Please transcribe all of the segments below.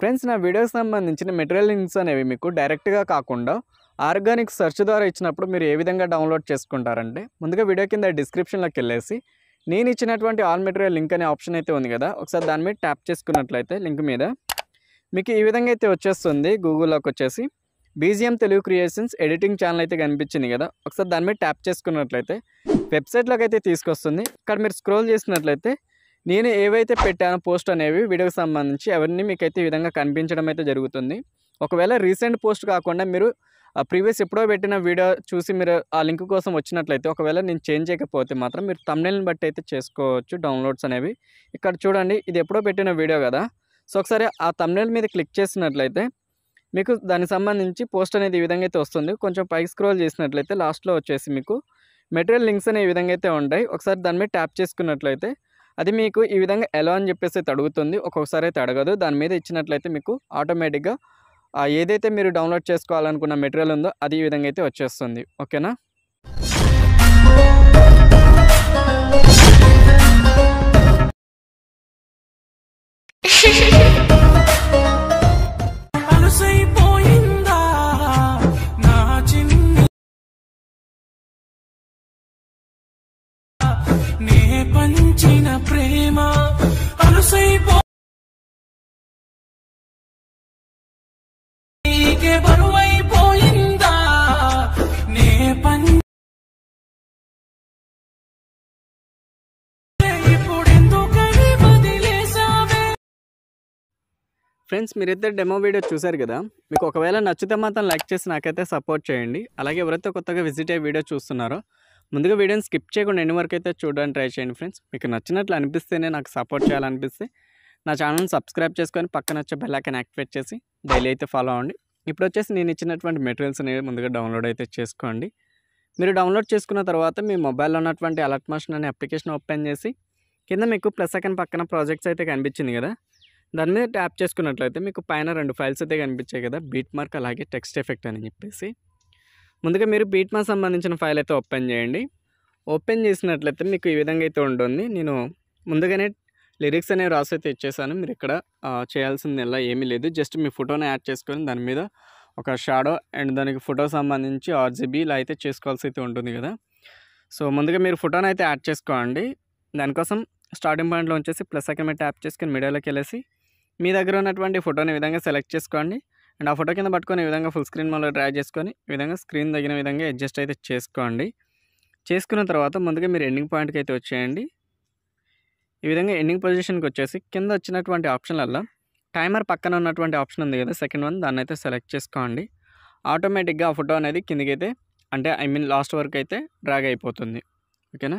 friends నా వీడియోకి సంబంధించిన మెటీరియల్ లింక్స్ అనేవి మీకు డైరెక్ట్గా కాకుండా ఆర్గానిక్ సెర్చ్ ద్వారా ఇచ్చినప్పుడు మీరు ఏ విధంగా డౌన్లోడ్ చేసుకుంటారంటే ముందుగా వీడియో కింద డిస్క్రిప్షన్లోకి వెళ్ళేసి నేను ఇచ్చినటువంటి ఆల్ మెటీరియల్ లింక్ అనే ఆప్షన్ అయితే ఉంది కదా ఒకసారి దాని మీద ట్యాప్ చేసుకున్నట్లయితే లింక్ మీద మీకు ఈ విధంగా అయితే వచ్చేస్తుంది గూగుల్లోకి వచ్చేసి BGM Telugu creations editing channel అయితే కనిపించింది కదా ఒకసారి దాని మీద ట్యాప్ చేసుకున్నట్లయితే వెబ్సైట్లోకి అయితే తీసుకొస్తుంది ఇక్కడ మీరు స్క్రోల్ చేసినట్లయితే నేను ఏవైతే పెట్టానో పోస్ట్ అనేవి వీడియోకి సంబంధించి అవన్నీ మీకైతే ఈ విధంగా కనిపించడం అయితే జరుగుతుంది ఒకవేళ రీసెంట్ పోస్ట్ కాకుండా మీరు ప్రీవియస్ ఎప్పుడో పెట్టిన వీడియో చూసి మీరు ఆ లింక్ కోసం వచ్చినట్లయితే ఒకవేళ నేను చేంజ్ చేయకపోతే మాత్రం మీరు తమ్నేల్ని బట్టి అయితే చేసుకోవచ్చు డౌన్లోడ్స్ అనేవి ఇక్కడ చూడండి ఇది ఎప్పుడో పెట్టిన వీడియో కదా సో ఒకసారి ఆ తమ్నేల్ మీద క్లిక్ చేసినట్లయితే మీకు దానికి సంబంధించి పోస్ట్ అనేది ఈ విధంగా అయితే వస్తుంది కొంచెం పైకి స్క్రోల్ చేసినట్లయితే లాస్ట్లో వచ్చేసి మీకు మెటీరియల్ లింక్స్ అనే విధంగా అయితే ఉంటాయి ఒకసారి దాని మీద ట్యాప్ చేసుకున్నట్లయితే అది మీకు ఈ విధంగా ఎలా అని చెప్పేసి తడుగుతుంది అడుగుతుంది ఒక్కొక్కసారి అయితే అడగదు దాని మీద ఇచ్చినట్లయితే మీకు ఆటోమేటిక్గా ఏదైతే మీరు డౌన్లోడ్ చేసుకోవాలనుకున్న మెటీరియల్ ఉందో అది ఈ విధంగా అయితే వచ్చేస్తుంది ఓకేనా ఫ్రెండ్స్ మీరైతే డెమో వీడియో చూశారు కదా మీకు ఒకవేళ నచ్చితే మాత్రం లైక్ చేసి నాకైతే సపోర్ట్ చేయండి అలాగే ఎవరైతే కొత్తగా విజిట్ అయ్యే వీడియో చూస్తున్నారో ముందుగా వీడియోని స్కిప్ చేయకుండా ఎన్ని వరకు అయితే చూడడానికి ట్రై చేయండి ఫ్రెండ్స్ మీకు నచ్చినట్లు అనిపిస్తేనే నాకు సపోర్ట్ చేయాలనిపిస్తే నా ఛానల్ని సబ్స్క్రైబ్ చేసుకొని పక్కన వచ్చే బెల్లైకన్ యాక్టివేట్ చేసి డైలీ అయితే ఫాలో అవ్వండి ఇప్పుడు వచ్చేసి నేను ఇచ్చినటువంటి మెటీరియల్స్ అనేవి ముందుగా డౌన్లోడ్ అయితే చేసుకోండి మీరు డౌన్లోడ్ చేసుకున్న తర్వాత మీ మొబైల్లో ఉన్నటువంటి అలర్ట్ మోషన్ అనే అప్లికేషన్ ఓపెన్ చేసి కింద మీకు ప్లస్ సెకండ్ పక్కన ప్రాజెక్ట్స్ అయితే కనిపించింది కదా దాని మీద ట్యాప్ చేసుకున్నట్లయితే మీకు పైన రెండు ఫైల్స్ అయితే కనిపించాయి కదా బీట్ మార్క్ అలాగే టెక్స్ట్ ఎఫెక్ట్ అని చెప్పేసి ముందుగా మీరు బీట్ మార్క్ సంబంధించిన ఫైల్ అయితే ఓపెన్ చేయండి ఓపెన్ చేసినట్లయితే మీకు ఈ విధంగా అయితే ఉంటుంది నేను ముందుగానే లిరిక్స్ అనేవి రాసి అయితే ఇచ్చేసాను మీరు ఇక్కడ చేయాల్సింది ఎలా ఏమీ లేదు జస్ట్ మీ ఫోటోని యాడ్ చేసుకొని దాని మీద ఒక షాడో అండ్ దానికి ఫోటో సంబంధించి ఆర్జీబీలో అయితే చేసుకోవాల్సి అయితే ఉంటుంది కదా సో ముందుగా మీరు ఫోటోని అయితే యాడ్ చేసుకోండి దానికోసం స్టార్టింగ్ పాయింట్లో వచ్చేసి ప్లస్ ఐకన్ మీద ట్యాప్ చేసుకొని మీడియాలోకి వెళ్ళేసి మీ దగ్గర ఉన్నటువంటి ఫోటోని విధంగా సెలెక్ట్ చేసుకోండి అండ్ ఆ ఫోటో కింద పట్టుకొని ఈ విధంగా ఫుల్ స్క్రీన్ మళ్ళీ డ్రా చేసుకొని ఈ విధంగా స్క్రీన్ తగిన విధంగా అడ్జస్ట్ అయితే చేసుకోండి చేసుకున్న తర్వాత ముందుగా మీరు ఎండింగ్ పాయింట్కి అయితే వచ్చేయండి ఈ విధంగా ఎండింగ్ పొజిషన్కి వచ్చేసి కింద వచ్చినటువంటి ఆప్షన్లల్లో టైమర్ పక్కన ఉన్నటువంటి ఆప్షన్ ఉంది కదా సెకండ్ వన్ దాన్ని అయితే సెలెక్ట్ చేసుకోండి ఆటోమేటిక్గా ఆ ఫోటో అనేది కిందకైతే అంటే ఐ మీన్ లాస్ట్ వరకు అయితే డ్రాగ్ అయిపోతుంది ఓకేనా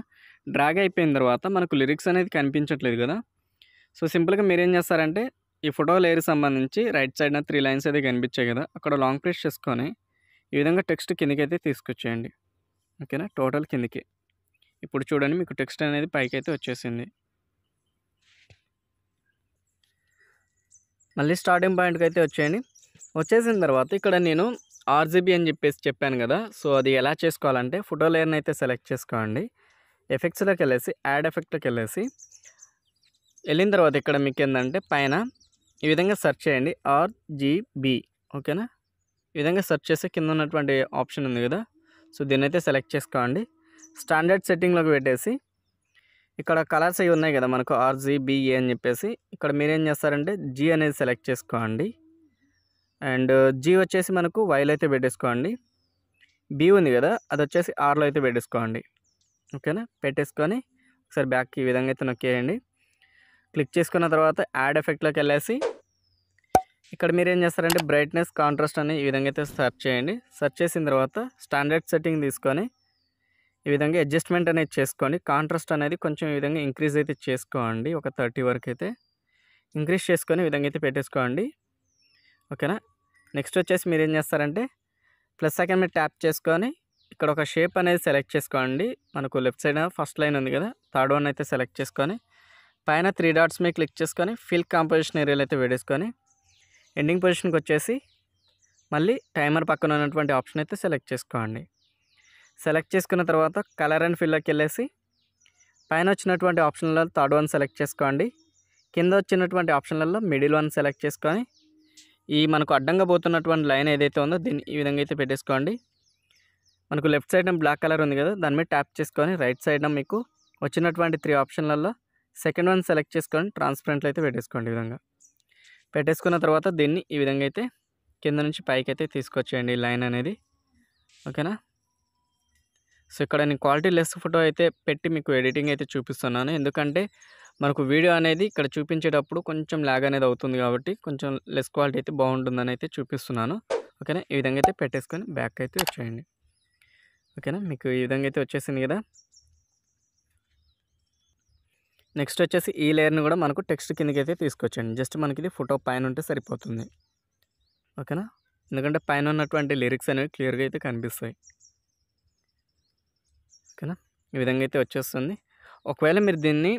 డ్రాగ్ అయిపోయిన తర్వాత మనకు లిరిక్స్ అనేది కనిపించట్లేదు కదా సో సింపుల్గా మీరేం చేస్తారంటే ఈ ఫోటో లేయర్ సంబంధించి రైట్ సైడ్న త్రీ లైన్స్ అయితే కనిపించాయి కదా అక్కడ లాంగ్ ప్రెస్ చేసుకొని ఈ విధంగా టెక్స్ట్ కిందకి అయితే తీసుకొచ్చేయండి ఓకేనా టోటల్ కిందకి ఇప్పుడు చూడండి మీకు టెక్స్ట్ అనేది పైకి అయితే వచ్చేసింది మళ్ళీ స్టార్టింగ్ పాయింట్కి అయితే వచ్చేయండి వచ్చేసిన తర్వాత ఇక్కడ నేను ఆర్జీబీ అని చెప్పేసి చెప్పాను కదా సో అది ఎలా చేసుకోవాలంటే ఫోటో లేయర్ని అయితే సెలెక్ట్ చేసుకోండి ఎఫెక్ట్స్లోకి వెళ్ళేసి యాడ్ ఎఫెక్ట్లోకి వెళ్ళేసి వెళ్ళిన తర్వాత ఇక్కడ మీకు ఏంటంటే పైన ఈ విధంగా సెర్చ్ చేయండి ఆర్జీబీ ఓకేనా ఈ విధంగా సెర్చ్ చేస్తే కింద ఉన్నటువంటి ఆప్షన్ ఉంది కదా సో దీన్నైతే అయితే సెలెక్ట్ చేసుకోండి స్టాండర్డ్ సెట్టింగ్లోకి పెట్టేసి ఇక్కడ కలర్స్ అవి ఉన్నాయి కదా మనకు ఆర్జీబీఏ అని చెప్పేసి ఇక్కడ మీరేం చేస్తారంటే జీ అనేది సెలెక్ట్ చేసుకోండి అండ్ జీ వచ్చేసి మనకు వైలో అయితే పెట్టేసుకోండి బి ఉంది కదా అది వచ్చేసి ఆర్లో అయితే పెట్టేసుకోండి ఓకేనా పెట్టేసుకొని ఒకసారి బ్యాక్కి ఈ విధంగా అయితే నొక్కేయండి క్లిక్ చేసుకున్న తర్వాత యాడ్ ఎఫెక్ట్లోకి వెళ్ళేసి ఇక్కడ మీరు ఏం చేస్తారంటే బ్రైట్నెస్ కాంట్రాస్ట్ అని ఈ విధంగా అయితే సెర్చ్ చేయండి సెర్చ్ చేసిన తర్వాత స్టాండర్డ్ సెట్టింగ్ తీసుకొని ఈ విధంగా అడ్జస్ట్మెంట్ అనేది చేసుకోండి కాంట్రాస్ట్ అనేది కొంచెం ఈ విధంగా ఇంక్రీజ్ అయితే చేసుకోండి ఒక థర్టీ వరకు అయితే ఇంక్రీజ్ చేసుకొని ఈ విధంగా అయితే పెట్టేసుకోండి ఓకేనా నెక్స్ట్ వచ్చేసి మీరు ఏం చేస్తారంటే ప్లస్ సెకండ్ మీరు ట్యాప్ చేసుకొని ఇక్కడ ఒక షేప్ అనేది సెలెక్ట్ చేసుకోండి మనకు లెఫ్ట్ సైడ్ ఫస్ట్ లైన్ ఉంది కదా థర్డ్ వన్ అయితే సెలెక్ట్ చేసుకొని పైన త్రీ డాట్స్ మీద క్లిక్ చేసుకొని ఫిల్ కాంపోజిషన్ ఏరియాలో అయితే వేడేసుకొని ఎండింగ్ పొజిషన్కి వచ్చేసి మళ్ళీ టైమర్ పక్కన ఉన్నటువంటి ఆప్షన్ అయితే సెలెక్ట్ చేసుకోండి సెలెక్ట్ చేసుకున్న తర్వాత కలర్ అండ్ ఫిల్లోకి వెళ్ళేసి పైన వచ్చినటువంటి ఆప్షన్లలో థర్డ్ వన్ సెలెక్ట్ చేసుకోండి కింద వచ్చినటువంటి ఆప్షన్లలో మిడిల్ వన్ సెలెక్ట్ చేసుకొని ఈ మనకు అడ్డంగా పోతున్నటువంటి లైన్ ఏదైతే ఉందో దీన్ని ఈ విధంగా అయితే పెట్టేసుకోండి మనకు లెఫ్ట్ సైడ్ బ్లాక్ కలర్ ఉంది కదా దాని మీద ట్యాప్ చేసుకొని రైట్ సైడ్న మీకు వచ్చినటువంటి త్రీ ఆప్షన్లలో సెకండ్ వన్ సెలెక్ట్ చేసుకొని ట్రాన్స్పరెంట్లు అయితే పెట్టేసుకోండి ఈ విధంగా పెట్టేసుకున్న తర్వాత దీన్ని ఈ విధంగా అయితే కింద నుంచి పైకి అయితే తీసుకొచ్చేయండి లైన్ అనేది ఓకేనా సో ఇక్కడ నేను క్వాలిటీ లెస్ ఫోటో అయితే పెట్టి మీకు ఎడిటింగ్ అయితే చూపిస్తున్నాను ఎందుకంటే మనకు వీడియో అనేది ఇక్కడ చూపించేటప్పుడు కొంచెం ల్యాగ్ అనేది అవుతుంది కాబట్టి కొంచెం లెస్ క్వాలిటీ అయితే బాగుంటుందని అయితే చూపిస్తున్నాను ఓకేనా ఈ విధంగా అయితే పెట్టేసుకొని బ్యాక్ అయితే వచ్చేయండి ఓకేనా మీకు ఈ విధంగా అయితే వచ్చేసింది కదా నెక్స్ట్ వచ్చేసి ఈ లేయర్ని కూడా మనకు టెక్స్ట్ కిందకి అయితే తీసుకొచ్చండి జస్ట్ మనకి ఫోటో పైన ఉంటే సరిపోతుంది ఓకేనా ఎందుకంటే పైన ఉన్నటువంటి లిరిక్స్ అనేవి క్లియర్గా అయితే కనిపిస్తాయి ఓకేనా ఈ విధంగా అయితే వచ్చేస్తుంది ఒకవేళ మీరు దీన్ని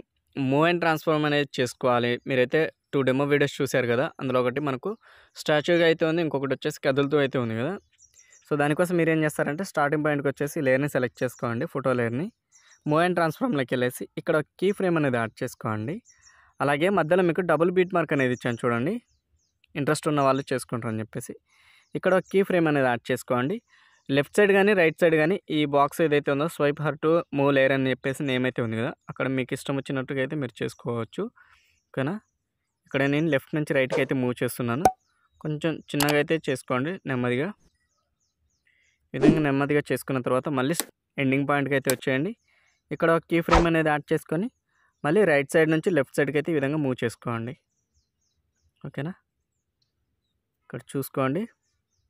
మూవ్ అండ్ ట్రాన్స్ఫార్మ్ అనేది చేసుకోవాలి మీరైతే టూ డెమో వీడియోస్ చూశారు కదా అందులో ఒకటి మనకు స్టాచ్యూగా అయితే ఉంది ఇంకొకటి వచ్చేసి కదులుతూ అయితే ఉంది కదా సో దానికోసం మీరు ఏం చేస్తారంటే స్టార్టింగ్ పాయింట్కి వచ్చేసి లేయర్ని సెలెక్ట్ చేసుకోండి ఫోటో లేయర్ని మూవ్ అండ్ ట్రాన్స్ఫార్మ్లోకి వెళ్ళేసి ఇక్కడ కీ ఫ్రేమ్ అనేది యాడ్ చేసుకోండి అలాగే మధ్యలో మీకు డబుల్ బీట్ మార్క్ అనేది ఇచ్చాను చూడండి ఇంట్రెస్ట్ ఉన్న వాళ్ళు చేసుకుంటారని చెప్పేసి ఇక్కడ కీ ఫ్రేమ్ అనేది యాడ్ చేసుకోండి లెఫ్ట్ సైడ్ కానీ రైట్ సైడ్ కానీ ఈ బాక్స్ ఏదైతే ఉందో swipe here to move layer అని చెప్పేసి నేమ్ అయితే ఉంది కదా అక్కడ మీకు ఇష్టం వచ్చినట్టుగా అయితే మీరు చేసుకోవచ్చు ఓకేనా ఇక్కడ నేను లెఫ్ట్ నుంచి రైట్కి అయితే మూవ్ చేస్తున్నాను కొంచెం చిన్నగా అయితే చేసుకోండి నెమ్మదిగా విధంగా నెమ్మదిగా చేసుకున్న తర్వాత మళ్ళీ ఎండింగ్ పాయింట్కి అయితే వచ్చేయండి ఇక్కడ ఒక కీ ఫ్రేమ్ అనేది యాడ్ చేసుకొని మళ్ళీ రైట్ సైడ్ నుంచి లెఫ్ట్ సైడ్కి అయితే ఈ విధంగా మూవ్ చేసుకోండి ఓకేనా ఇక్కడ చూసుకోండి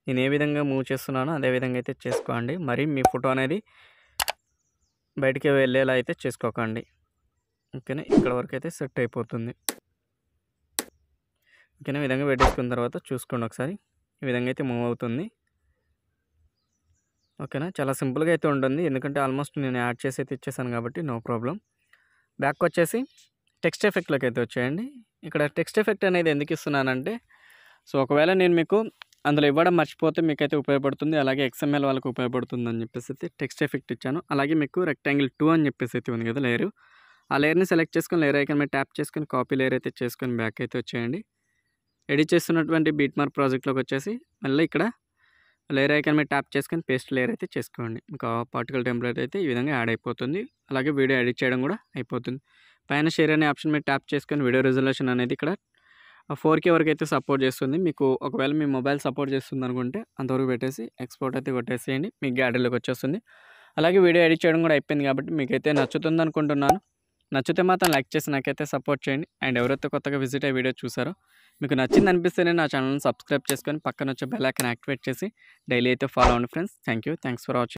నేను ఏ విధంగా మూవ్ చేస్తున్నానో అదే విధంగా అయితే చేసుకోండి మరి మీ ఫోటో అనేది బయటికి వెళ్ళేలా అయితే చేసుకోకండి ఓకేనా ఇక్కడ వరకు అయితే సెట్ అయిపోతుంది ఓకేనా విధంగా పెట్టేసుకున్న తర్వాత చూసుకోండి ఒకసారి ఈ విధంగా అయితే మూవ్ అవుతుంది ఓకేనా చాలా సింపుల్గా అయితే ఉంటుంది ఎందుకంటే ఆల్మోస్ట్ నేను యాడ్ చేసి అయితే ఇచ్చేసాను కాబట్టి నో ప్రాబ్లం బ్యాక్ వచ్చేసి టెక్స్ట్ ఎఫెక్ట్లోకి అయితే వచ్చేయండి ఇక్కడ టెక్స్ట్ ఎఫెక్ట్ అనేది ఎందుకు ఇస్తున్నానంటే సో ఒకవేళ నేను మీకు అందులో ఇవ్వడం మర్చిపోతే మీకైతే ఉపయోగపడుతుంది అలాగే ఎక్స్ఎంఎల్ వాళ్ళకి ఉపయోగపడుతుంది అని చెప్పేసి అయితే టెక్స్ట్ ఎఫెక్ట్ ఇచ్చాను అలాగే మీకు రెక్టాంగిల్ టూ అని చెప్పేసి అయితే ఉంది కదా లేరు ఆ లేయర్ని సెలెక్ట్ చేసుకొని లేయర్ అయితే మీరు ట్యాప్ చేసుకొని కాపీ లేయర్ అయితే చేసుకుని బ్యాక్ అయితే వచ్చేయండి ఎడిట్ చేస్తున్నటువంటి బీట్ మార్క్ ప్రాజెక్ట్లోకి వచ్చేసి మళ్ళీ ఇక్కడ లేయర్ ఐకాన్ మీద ట్యాప్ చేసుకొని పేస్ట్ లేయర్ అయితే చేసుకోండి మీకు పార్టికల్ టెంప్లెట్ అయితే ఈ విధంగా యాడ్ అయిపోతుంది అలాగే వీడియో ఎడిట్ చేయడం కూడా అయిపోతుంది పైన షేర్ అనే ఆప్షన్ మీద ట్యాప్ చేసుకొని వీడియో రిజల్యూషన్ అనేది ఇక్కడ ఫోర్ కే వరకు అయితే సపోర్ట్ చేస్తుంది మీకు ఒకవేళ మీ మొబైల్ సపోర్ట్ చేస్తుంది అనుకుంటే అంతవరకు పెట్టేసి ఎక్స్పోర్ట్ అయితే కొట్టేసేయండి మీకు గ్యాడరీలోకి వచ్చేస్తుంది అలాగే వీడియో ఎడిట్ చేయడం కూడా అయిపోయింది కాబట్టి మీకు అయితే నచ్చుతుంది అనుకుంటున్నాను నచ్చితే మాత్రం లైక్ చేసి నాకైతే సపోర్ట్ చేయండి అండ్ ఎవరైతే కొత్తగా విజిట్ అయ్యే వీడియో చూసారో మీకు నచ్చింది అనిపిస్తేనే నా ఛానల్ని సబ్స్క్రైబ్ చేసుకొని పక్కన వచ్చే బెల్ ఐకన్ యాక్టివేట్ చేసి డైలీ అయితే ఫాలో అవ్వండి friends thank you thanks for watching